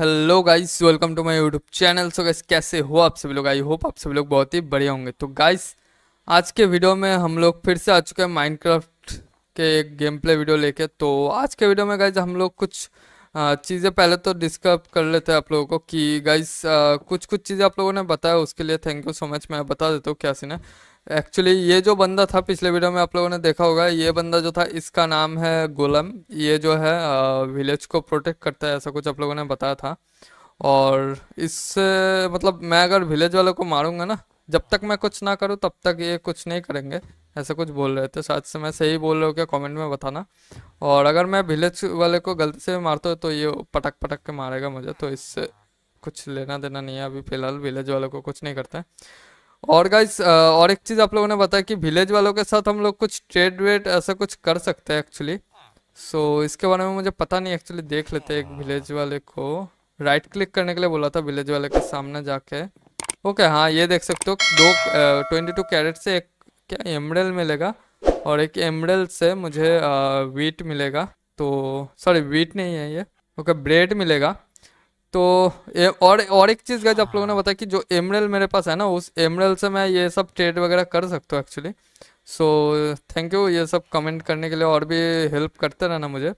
Hello guys welcome to my YouTube channel so guys कैसे हो आप सभी लोग आई होप आप सभी लोग बहुत ही बढ़िया होंगे तो गाइस आज के वीडियो में हम लोग फिर से आ चुके हैं माइनक्राफ्ट के एक गेम प्ले वीडियो लेके तो आज के वीडियो में गाइस हम लोग कुछ चीज़ें पहले तो डिस्कस कर लेते हैं आप लोगों को कि गाइस कुछ कुछ चीज़ें आप लोगों ने बताया उसके लिए थैंक यू सो मच मैं बता देता हूँ क्या सीन है एक्चुअली ये जो बंदा था पिछले वीडियो में आप लोगों ने देखा होगा ये बंदा जो था इसका नाम है गोलम ये जो है विलेज को प्रोटेक्ट करता है ऐसा कुछ आप लोगों ने बताया था और इससे मतलब मैं अगर विलेज वालों को मारूंगा ना जब तक मैं कुछ ना करूँ तब तक ये कुछ नहीं करेंगे ऐसा कुछ बोल रहे थे शायद से मैं सही बोल रहा हूँ क्या कॉमेंट में बताना और अगर मैं विलेज वाले को गलती से मारता हूँ तो ये पटक पटक के मारेगा मुझे तो इससे कुछ लेना देना नहीं है अभी फिलहाल विलेज वालों को कुछ नहीं करता है और गाइस और एक चीज़ आप लोगों ने बताया कि विलेज वालों के साथ हम लोग कुछ ट्रेड वेड ऐसा कुछ कर सकते हैं एक्चुअली सो so, इसके बारे में मुझे पता नहीं एक्चुअली देख लेते एक विलेज वाले को राइट क्लिक करने के लिए बोला था विलेज वाले के सामने जाके ओके okay, हाँ ये देख सकते हो दो ट्वेंटी टू कैरेट से एक क्या एमरेल मिलेगा और एक एमरेल से मुझे आ, वीट मिलेगा तो सॉरी वीट नहीं है ये ओके okay, ब्रेड मिलेगा तो ए, और और एक चीज़ गाइज आप लोगों ने बताया कि जो एमरल मेरे पास है ना उस एमरल से मैं ये सब ट्रेड वगैरह कर सकता हूँ एक्चुअली सो थैंक यू ये सब कमेंट करने के लिए और भी हेल्प करते रहना मुझे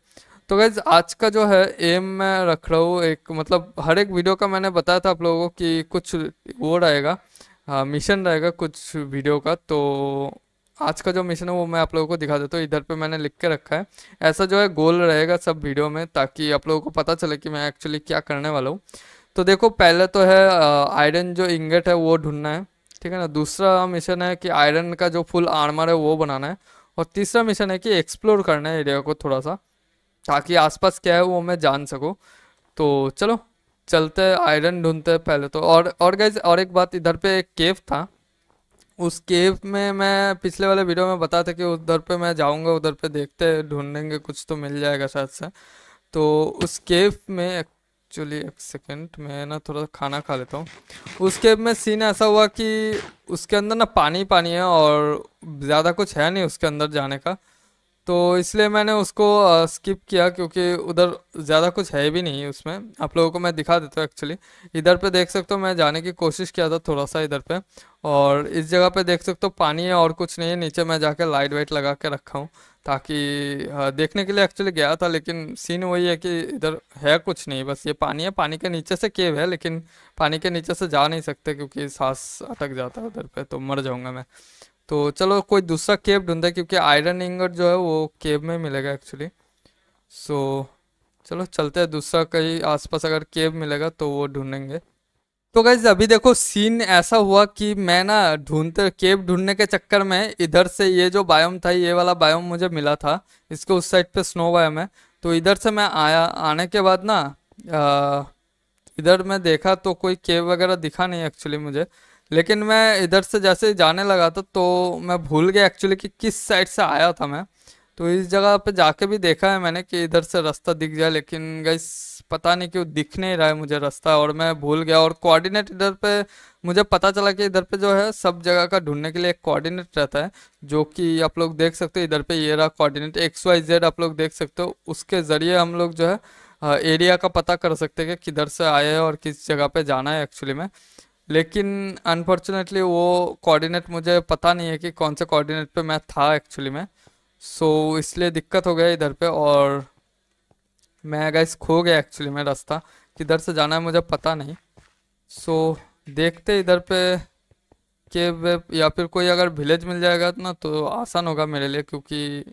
तो गैज आज का जो है एम मैं रख रहा हूँ एक मतलब हर एक वीडियो का मैंने बताया था आप लोगों को कि कुछ वो रहेगा मिशन हाँ, रहेगा कुछ वीडियो का तो आज का जो मिशन है वो मैं आप लोगों को दिखा देता हूँ इधर पे मैंने लिख के रखा है ऐसा जो है गोल रहेगा सब वीडियो में ताकि आप लोगों को पता चले कि मैं एक्चुअली क्या करने वाला हूँ तो देखो पहले तो है आयरन जो इंगेट है वो ढूंढना है ठीक है ना दूसरा मिशन है कि आयरन का जो फुल आर्मर है वो बनाना है और तीसरा मिशन है कि एक्सप्लोर करना है एरिया को थोड़ा सा ताकि आसपास क्या है वो मैं जान सकूँ तो चलो चलते आयरन ढूंढते पहले तो और और गैस और एक बात इधर पे एक केव था उस केव में मैं पिछले वाले वीडियो में बता था कि उधर पे मैं जाऊंगा उधर पे देखते ढूंढेंगे कुछ तो मिल जाएगा शायद से तो उस केव में एक्चुअली एक सेकेंड मैं ना थोड़ा सा खाना खा लेता हूँ उस केव में सीन ऐसा हुआ कि उसके अंदर ना पानी पानी है और ज़्यादा कुछ है नहीं उसके अंदर जाने का तो इसलिए मैंने उसको स्किप किया क्योंकि उधर ज़्यादा कुछ है भी नहीं उसमें आप लोगों को मैं दिखा देता हूँ एक्चुअली इधर पे देख सकते हो मैं जाने की कोशिश किया था थोड़ा सा इधर पे और इस जगह पे देख सकते हो पानी है और कुछ नहीं है नीचे मैं जाके लाइट वाइट लगा के रखा हूँ ताकि देखने के लिए एक्चुअली गया था लेकिन सीन वही है कि इधर है कुछ नहीं बस ये पानी है पानी के नीचे से केव है लेकिन पानी के नीचे से जा नहीं सकते क्योंकि सांस अटक जाता है उधर पर तो मर जाऊँगा मैं तो चलो कोई दूसरा केव ढूंढते क्योंकि आयरन इंगर जो है वो केव में मिलेगा एक्चुअली सो so, चलो चलते हैं दूसरा कहीं आसपास अगर केव मिलेगा तो वो ढूंढेंगे तो गाइज अभी देखो सीन ऐसा हुआ कि मैं ना ढूंढते केव ढूंढने के चक्कर में इधर से ये जो बायोम था ये वाला बायोम मुझे मिला था इसके उस साइड पे स्नो बायोम है तो इधर से मैं आया आने के बाद ना इधर मैं देखा तो कोई केव वगैरह दिखा नहीं एक्चुअली मुझे लेकिन मैं इधर से जैसे जाने लगा था तो मैं भूल गया एक्चुअली कि किस साइड से आया था मैं तो इस जगह पे जाके भी देखा है मैंने कि इधर से रास्ता दिख जाए लेकिन गई पता नहीं क्यों दिख नहीं रहा है मुझे रास्ता और मैं भूल गया और कोऑर्डिनेट इधर पे मुझे पता चला कि इधर पे जो है सब जगह का ढूंढने के लिए एक कोऑर्डिनेट रहता है जो कि आप लोग देख सकते हो इधर पे ये रहा कोऑर्डिनेट एक्स वाई जेड आप लोग देख सकते हो उसके ज़रिए हम लोग जो है एरिया का पता कर सकते हैं कि किधर से आए हैं और किस जगह पे जाना है एक्चुअली में लेकिन अनफॉर्चुनेटली वो कोऑर्डिनेट मुझे पता नहीं है कि कौन से कोऑर्डिनेट पे मैं था एक्चुअली में सो so, इसलिए दिक्कत हो गया इधर पे और मैं गैस खो गया एक्चुअली में रास्ता किधर से जाना है मुझे पता नहीं सो so, देखते इधर पे कि या फिर कोई अगर विलेज मिल जाएगा ना तो आसान होगा मेरे लिए क्योंकि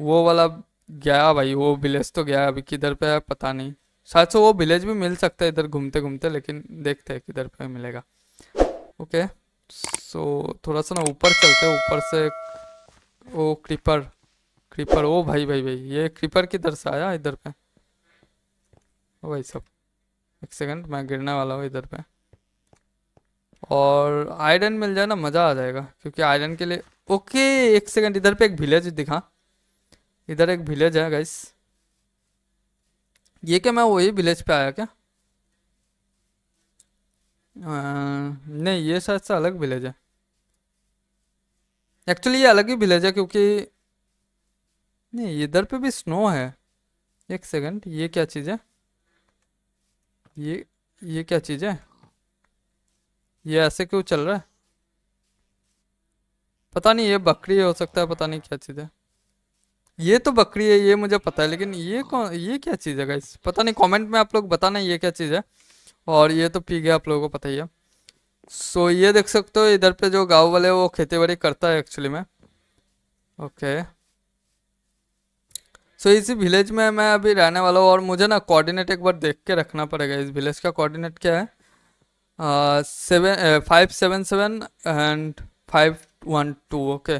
वो वाला गया भाई वो विलेज तो गया अभी किधर पे है पता नहीं शायद से वो विलेज भी मिल सकता है इधर घूमते घूमते लेकिन देखते हैं किधर पे मिलेगा ओके सो थोड़ा सा ना ऊपर चलते हैं ऊपर से ओ क्रीपर क्रीपर ओ भाई भाई भाई ये क्रीपर किधर से आया इधर पे ओ भाई सब एक सेकंड मैं गिरने वाला हूँ इधर पे और आयरन मिल जाए ना मज़ा आ जाएगा क्योंकि आयरन के लिए ओके एक सेकंड इधर पे एक विलेज दिखा इधर एक विलेज है गाइस ये क्या मैं वही विलेज पे आया क्या आ, नहीं ये शायद से अलग विलेज है एक्चुअली ये अलग ही विलेज है क्योंकि नहीं इधर पे भी स्नो है एक सेकंड ये क्या चीज़ है ये ये क्या चीज़ है ये ऐसे क्यों चल रहा है पता नहीं ये बकरी हो सकता है पता नहीं क्या चीज़ है ये तो बकरी है ये मुझे पता है लेकिन ये कौन ये क्या चीज़ है गाइस पता नहीं कमेंट में आप लोग बताना ये क्या चीज़ है और ये तो पी गया आप लोगों को पता ही है सो so, ये देख सकते हो इधर पे जो गाँव वाले वो खेती बाड़ी करता है एक्चुअली में ओके सो इसी विलेज में मैं अभी रहने वाला हूँ और मुझे ना कोऑर्डिनेट एक बार देख के रखना पड़ेगा इस विलेज का कोऑर्डिनेट क्या है seven five seven seven and five one two okay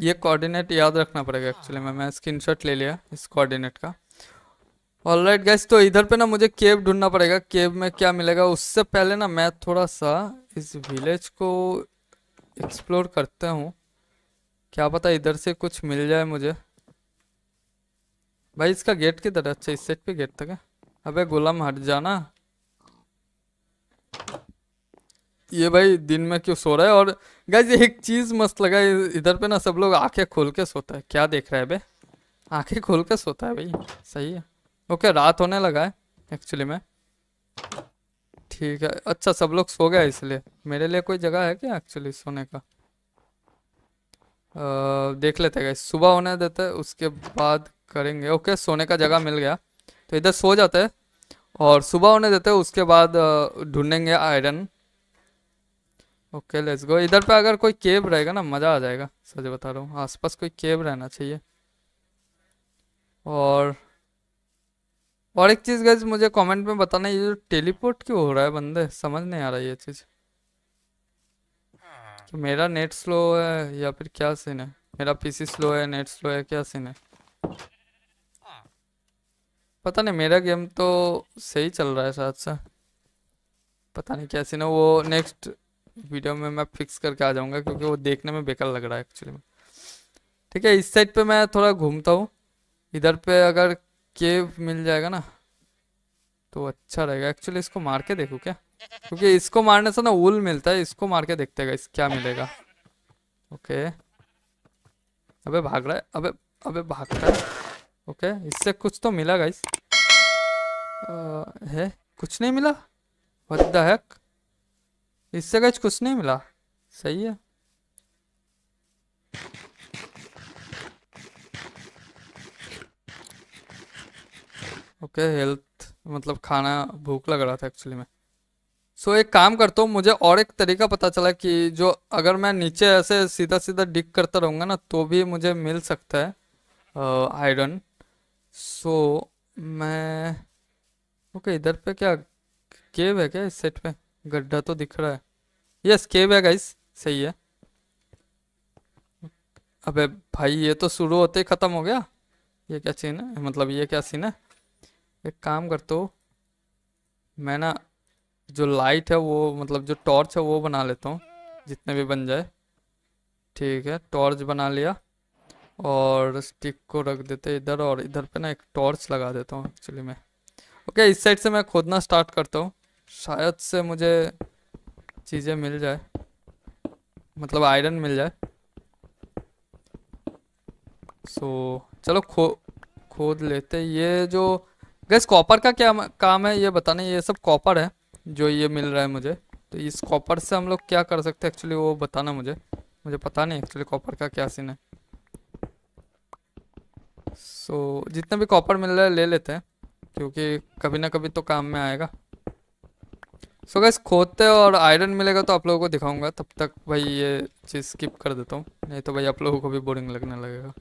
ये कोऑर्डिनेट याद रखना पड़ेगा एक्चुअली हाँ। में मैं स्क्रीनशॉट ले लिया इस कोऑर्डिनेट का ऑल राइट गैस तो इधर पे ना मुझे केव ढूंढना पड़ेगा केव में क्या मिलेगा उससे पहले ना मैं थोड़ा सा इस विलेज को एक्सप्लोर करता हूँ क्या पता इधर से कुछ मिल जाए मुझे भाई इसका गेट किधर है अच्छा इस साइड पे गेट तक है अबे गुलाम हट जाना ये भाई दिन में क्यों सो रहा है और गाइज एक चीज मस्त लगा इधर पे ना सब लोग आंखें खोल के सोता है क्या देख रहा है बे आंखें खोल के सोता है भाई सही है ओके रात होने लगा है एक्चुअली में ठीक है अच्छा सब लोग सो गए इसलिए मेरे लिए कोई जगह है क्या एक्चुअली सोने का आ, देख लेते गाइज सुबह होने देते उसके बाद करेंगे ओके सोने का जगह मिल गया तो इधर सो जाते हैं और सुबह होने देते उसके बाद ढूंढेंगे आयरन ओके लेट्स गो इधर पे अगर कोई केब रहेगा ना मज़ा आ जाएगा सच बता रहा हूँ आसपास कोई केब रहना चाहिए और और एक चीज़ गैस मुझे कमेंट में बताना ये जो टेलीपोर्ट क्यों हो रहा है बंदे समझ नहीं आ रहा ये चीज़ तो मेरा नेट स्लो है या फिर क्या सीन है मेरा पीसी स्लो है नेट स्लो है क्या सीन है पता नहीं मेरा गेम तो सही चल रहा है साथ साथ पता नहीं क्या सीन है वो नेक्स्ट वीडियो में मैं फिक्स करके आ जाऊंगा क्योंकि वो देखने में बेकार लग रहा है एक्चुअली में ठीक है इस साइड पे मैं थोड़ा घूमता हूँ इधर पे अगर केव मिल जाएगा ना तो अच्छा रहेगा एक्चुअली इसको मार के देखू क्या क्योंकि इसको मारने से ना उल मिलता है इसको मार के देखते हैं क्या मिलेगा ओके अबे भाग रहा है अबे अबे भाग रहा है ओके इससे कुछ तो मिला गाइस है कुछ नहीं मिला वद्दा इससे कुछ कुछ नहीं मिला सही है ओके okay, हेल्थ मतलब खाना भूख लग रहा था एक्चुअली में सो so, एक काम करता हूँ मुझे और एक तरीका पता चला कि जो अगर मैं नीचे ऐसे सीधा सीधा डिग करता रहूँगा ना तो भी मुझे मिल सकता है आयरन सो so, मैं ओके okay, इधर पे क्या केव है क्या इस सेट पे गड्ढा तो दिख रहा है यस केव है गाइस सही है अबे भाई ये तो शुरू होते ही ख़त्म हो गया ये क्या सीन है मतलब ये क्या सीन है एक काम कर तो मैं ना जो लाइट है वो मतलब जो टॉर्च है वो बना लेता हूँ जितने भी बन जाए ठीक है टॉर्च बना लिया और स्टिक को रख देते इधर और इधर पे ना एक टॉर्च लगा देता हूँ एक्चुअली मैं ओके इस साइड से मैं खोदना स्टार्ट करता हूँ शायद से मुझे चीज़ें मिल जाए मतलब आयरन मिल जाए सो so, चलो खो खोद लेते ये जो गैस कॉपर का क्या काम है ये बताना ये सब कॉपर है जो ये मिल रहा है मुझे तो इस कॉपर से हम लोग क्या कर सकते हैं एक्चुअली वो बताना मुझे मुझे पता नहीं एक्चुअली कॉपर का क्या सीन है सो so, जितना भी कॉपर मिल रहा है ले लेते हैं क्योंकि कभी ना कभी तो काम में आएगा सो गैस खोदते और आयरन मिलेगा तो आप लोगों को दिखाऊंगा तब तक भाई ये चीज़ स्किप कर देता हूँ नहीं तो भाई आप लोगों को भी बोरिंग लगने लगेगा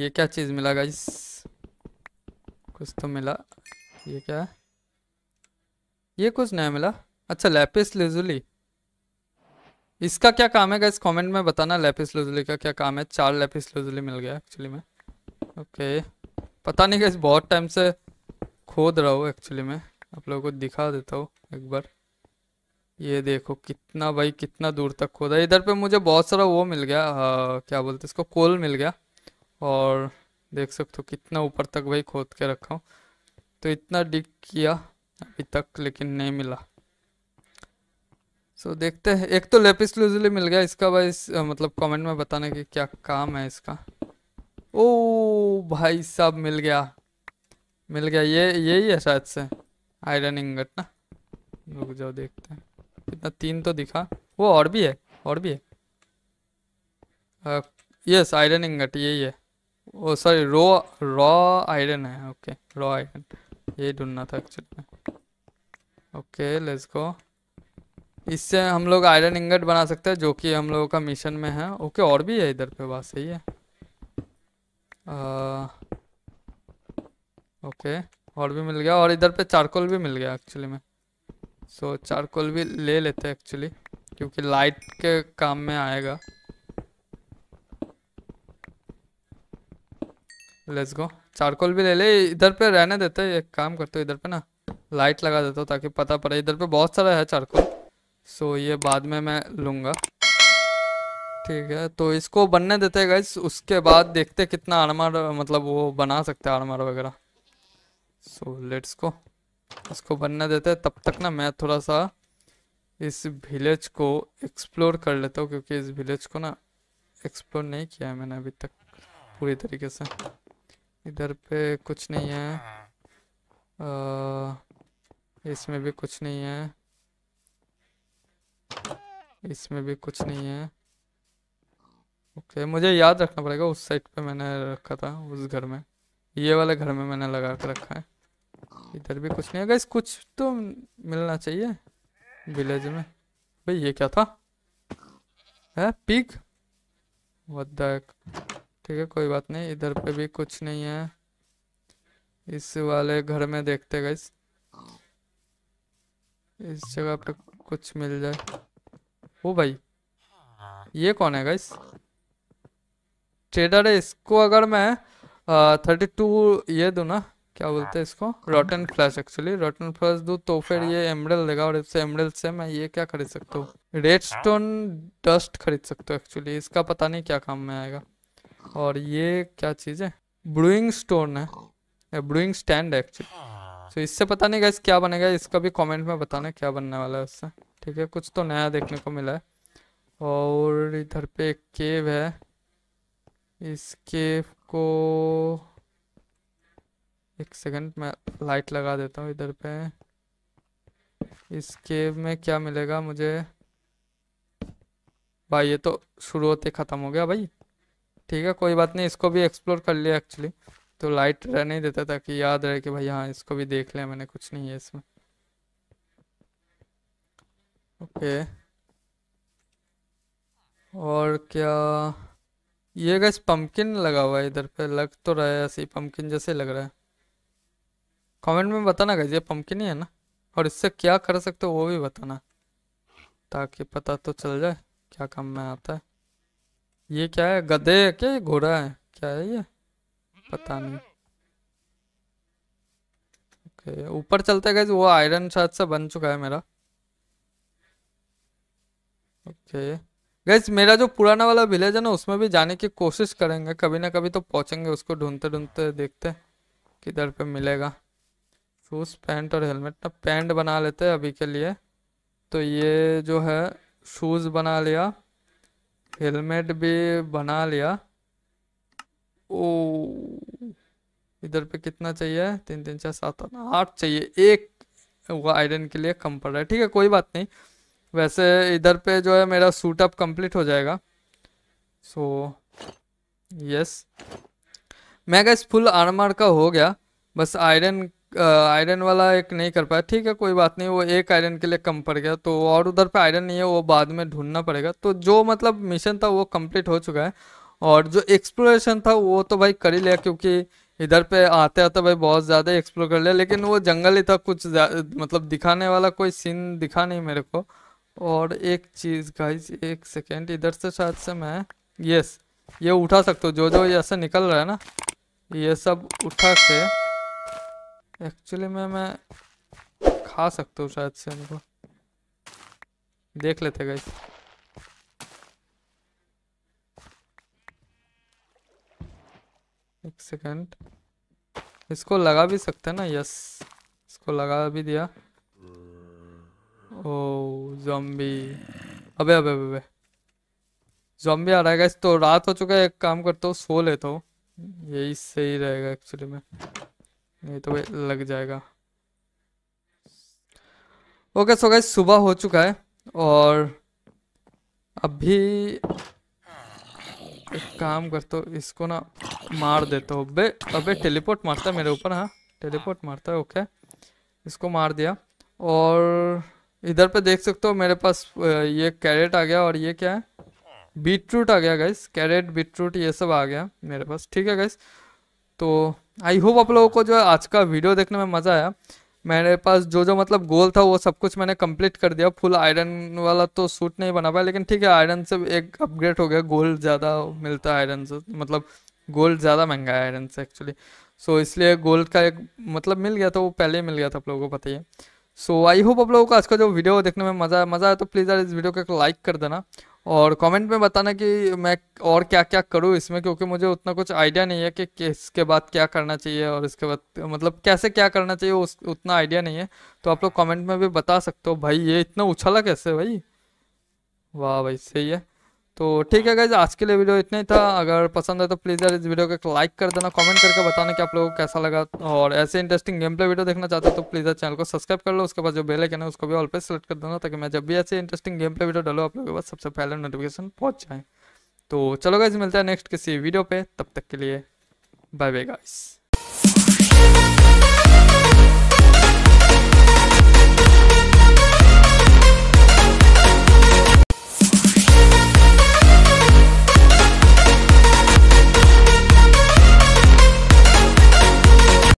ये क्या चीज़ मिला गाइस कुछ तो मिला ये क्या है ये कुछ नया मिला अच्छा लैपिस लिजुली इसका क्या काम है गाइस कमेंट में बताना लैपिस लेजुली का क्या काम है चार लैपिस लिजुली मिल गया एक्चुअली में ओके okay. पता नहीं कैसे बहुत टाइम से खोद रहा हूँ एक्चुअली मैं आप लोगों को दिखा देता हूँ एक बार ये देखो कितना भाई कितना दूर तक खोदा इधर पे मुझे बहुत सारा वो मिल गया आ, हाँ, क्या बोलते इसको कोल मिल गया और देख सकते हो कितना ऊपर तक भाई खोद के रखा हूँ तो इतना डिग किया अभी तक लेकिन नहीं मिला सो देखते हैं एक तो लेपिस लूजली मिल गया इसका भाई इस, मतलब कमेंट में बताना कि क्या काम है इसका ओ भाई सब मिल गया मिल गया ये यही है शायद से आयरन इंगट ना रुक जाओ देखते हैं कितना तीन तो दिखा वो और भी है और भी है यस आयरन इंगट यही है oh sorry raw raw iron है ओके रॉ आयरन यही ढूंढना था एक्चुअली में ओके लेट्स गो इससे हम लोग आयरन इंगट बना सकते हैं जो कि हम लोगों का मिशन में है ओके और भी है इधर पे बात सही है ओके और भी मिल गया और इधर पे चारकोल भी मिल गया एक्चुअली में सो so, चारकोल भी ले लेते हैं एक्चुअली क्योंकि लाइट के काम में आएगा लेट्स गो चारकोल भी ले ले इधर पे रहने देते हैं एक काम करते हो इधर पे ना लाइट लगा देता हूँ ताकि पता पड़े इधर पे बहुत सारा है चारकोल सो so, ये बाद में मैं लूँगा ठीक है तो इसको बनने देते हैं गाइस उसके बाद देखते कितना आर्मर मतलब वो बना सकते हैं आर्मर वगैरह सो लेट्स को इसको बनने देते हैं तब तक ना मैं थोड़ा सा इस विलेज को एक्सप्लोर कर लेता हूँ क्योंकि इस विलेज को ना एक्सप्लोर नहीं किया है मैंने अभी तक पूरी तरीके से इधर पे कुछ नहीं है आ, इसमें भी कुछ नहीं है इसमें भी कुछ नहीं है ओके okay, मुझे याद रखना पड़ेगा उस साइड पे मैंने रखा था उस घर में ये वाले घर में मैंने लगा के रखा है इधर भी कुछ नहीं है गाइस कुछ तो मिलना चाहिए विलेज में भाई ये क्या था है पिग वदक ठीक है कोई बात नहीं इधर पे भी कुछ नहीं है इस वाले घर में देखते गाइस इस जगह पे कुछ मिल जाए ओ भाई ये कौन है गाइस ट्रेडर है इसको अगर मैं थर्टी टू ये दू ना क्या बोलते हैं इसको rotten flash actually rotten flash दू तो फिर हाँ। ये एमरल देगा और इससे एमरल से मैं ये क्या खरीद सकता हूँ रेड स्टोन डस्ट खरीद सकता हूँ एक्चुअली इसका पता नहीं क्या काम में आएगा और ये क्या चीज़ है ब्रूइंग स्टोन है ब्रूइंग स्टैंड है एक्चुअली तो इससे पता नहीं गाइस क्या बनेगा इसका भी कमेंट में बताना क्या बनने वाला है उससे ठीक है कुछ तो नया देखने को मिला है और इधर पे केव है इस को एक सेकंड मैं लाइट लगा देता हूँ इधर पे इस केव में क्या मिलेगा मुझे भाई ये तो शुरू होते ख़त्म हो गया भाई ठीक है कोई बात नहीं इसको भी एक्सप्लोर कर लिया एक्चुअली तो लाइट रह नहीं देता ताकि याद रहे कि भाई हाँ इसको भी देख लिया मैंने कुछ नहीं है इसमें ओके और क्या ये गैस पम्पकिन लगा हुआ है इधर पे लग तो रहा है ऐसे ही पम्पकिन जैसे लग रहा है कमेंट में बताना गैस ये पम्पकिन ही है ना और इससे क्या कर सकते हो वो भी बताना ताकि पता तो चल जाए क्या काम में आता है ये क्या है गधे है क्या घोड़ा है क्या है ये पता नहीं ओके ऊपर चलते गए वो आयरन शायद से बन चुका है मेरा ओके गैस मेरा जो पुराना वाला विलेज है ना उसमें भी जाने की कोशिश करेंगे कभी ना कभी तो पहुंचेंगे उसको ढूंढते ढूंढते देखते किधर पे मिलेगा शूज़ पैंट और हेलमेट ना पैंट बना लेते हैं अभी के लिए तो ये जो है शूज़ बना लिया हेलमेट भी बना लिया ओ इधर पे कितना चाहिए तीन तीन चार सात आठ चाहिए एक वो आयरन के लिए कम पड़ रहा है ठीक है कोई बात नहीं वैसे इधर पे जो है मेरा सूटअप कंप्लीट हो जाएगा सो यस मैं गैस फुल आर्मर का हो गया बस आयरन आयरन uh, वाला एक नहीं कर पाया ठीक है कोई बात नहीं वो एक आयरन के लिए कम पड़ गया तो और उधर पे आयरन नहीं है वो बाद में ढूंढना पड़ेगा तो जो मतलब मिशन था वो कंप्लीट हो चुका है और जो एक्सप्लोरेशन था वो तो भाई कर ही लिया क्योंकि इधर पे आते आते भाई बहुत ज़्यादा एक्सप्लोर कर लिया लेकिन वो जंगल ही था कुछ मतलब दिखाने वाला कोई सीन दिखा नहीं मेरे को और एक चीज़ गाइज एक सेकेंड इधर से शायद से मैं यस ये उठा सकता हूँ जो जो ऐसे निकल रहा है ना ये सब उठा के एक्चुअली मैं मैं खा सकता हूँ शायद से इनको देख लेते गाइज एक सेकेंड इसको लगा भी सकते हैं ना यस इसको लगा भी दिया ओ जॉम्बी अबे अबे अबे जॉम्बी आ रहा है तो रात हो चुका है एक काम करता हूँ सो लेता हूँ यही सही रहेगा एक्चुअली में नहीं तो भाई लग जाएगा ओके सो गई सुबह हो चुका है और अभी एक काम करता हूँ इसको ना मार देता हूँ बे अबे टेलीपोर्ट मारता है मेरे ऊपर हाँ टेलीपोर्ट मारता है ओके इसको मार दिया और इधर पे देख सकते हो मेरे पास ये कैरेट आ गया और ये क्या है बीटरूट आ गया गाइस कैरेट बीटरूट ये सब आ गया मेरे पास ठीक है गाइस तो आई होप आप लोगों को जो है आज का वीडियो देखने में मज़ा आया मेरे पास जो जो मतलब गोल था वो सब कुछ मैंने कंप्लीट कर दिया फुल आयरन वाला तो सूट नहीं बना पाया लेकिन ठीक है आयरन से एक अपग्रेड हो गया गोल्ड ज़्यादा मिलता है आयरन से मतलब गोल्ड ज़्यादा महंगा है आयरन से एक्चुअली सो so, इसलिए गोल्ड का एक मतलब मिल गया था वो पहले ही मिल गया था आप लोगों को पता ही है सो आई होप आप लोगों को आज का जो वीडियो देखने में मज़ा मज़ा आया तो प्लीज़ यार इस वीडियो को लाइक कर देना और कमेंट में बताना कि मैं और क्या क्या करूँ इसमें क्योंकि मुझे उतना कुछ आइडिया नहीं है कि इसके बाद क्या करना चाहिए और इसके बाद मतलब कैसे क्या करना चाहिए उस उतना आइडिया नहीं है तो आप लोग कमेंट में भी बता सकते हो भाई ये इतना उछाला कैसे भाई वाह भाई सही है तो ठीक है गाइज आज के लिए वीडियो इतना ही था अगर पसंद है तो प्लीज़ यार इस वीडियो को लाइक कर देना कमेंट करके बताना कि आप लोगों को कैसा लगा और ऐसे इंटरेस्टिंग गेम प्ले वीडियो देखना चाहते हो तो प्लीज़ यार चैनल को सब्सक्राइब कर लो उसके बाद जो बेल आइकन है उसको भी ऑल पे सेलेक्ट कर देना ताकि मैं जब भी ऐसे इंटरेस्टिंग गेम प्ले वीडियो डालो आप लोगों के पास सबसे पहले नोटिफिकेशन पहुंच जाए तो चलो गाइज मिलता है नेक्स्ट किसी वीडियो पर तब तक के लिए बाय बाय गाइज़